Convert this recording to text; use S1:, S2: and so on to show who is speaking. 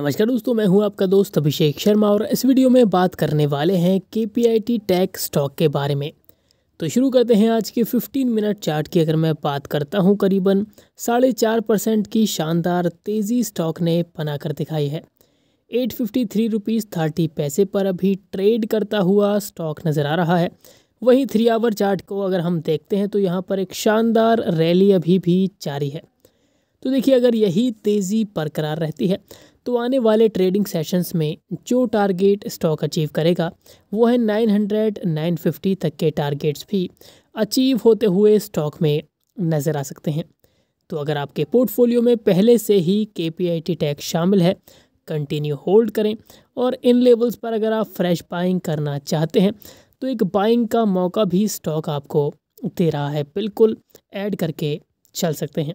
S1: नमस्कार दोस्तों मैं हूं आपका दोस्त अभिषेक शर्मा और इस वीडियो में बात करने वाले हैं के P I T tag stock के बारे में तो शुरू करते हैं आज के 15 मिनट चार्ट की अगर मैं बात करता हूं करीबन साढ़े चार परसेंट की शानदार तेज़ी स्टॉक ने बना कर दिखाई है eight fifty three rupees thirty पैसे पर अभी ट्रेड करता हुआ स्टॉक नज़र आ रहा है वहीं थ्री आवर चार्ट को अगर हम देखते हैं तो यहाँ पर एक शानदार रैली अभी भी जारी है तो देखिए अगर यही तेज़ी बरकरार रहती है तो आने वाले ट्रेडिंग सेशंस में जो टारगेट स्टॉक अचीव करेगा वो है 900, 950 तक के टारगेट्स भी अचीव होते हुए स्टॉक में नज़र आ सकते हैं तो अगर आपके पोर्टफोलियो में पहले से ही के पी आई टी टैग शामिल है कंटिन्यू होल्ड करें और इन लेवल्स पर अगर आप फ्रेश बाइंग करना चाहते हैं तो एक बाइंग का मौका भी स्टॉक आपको दे रहा है बिल्कुल ऐड करके चल सकते हैं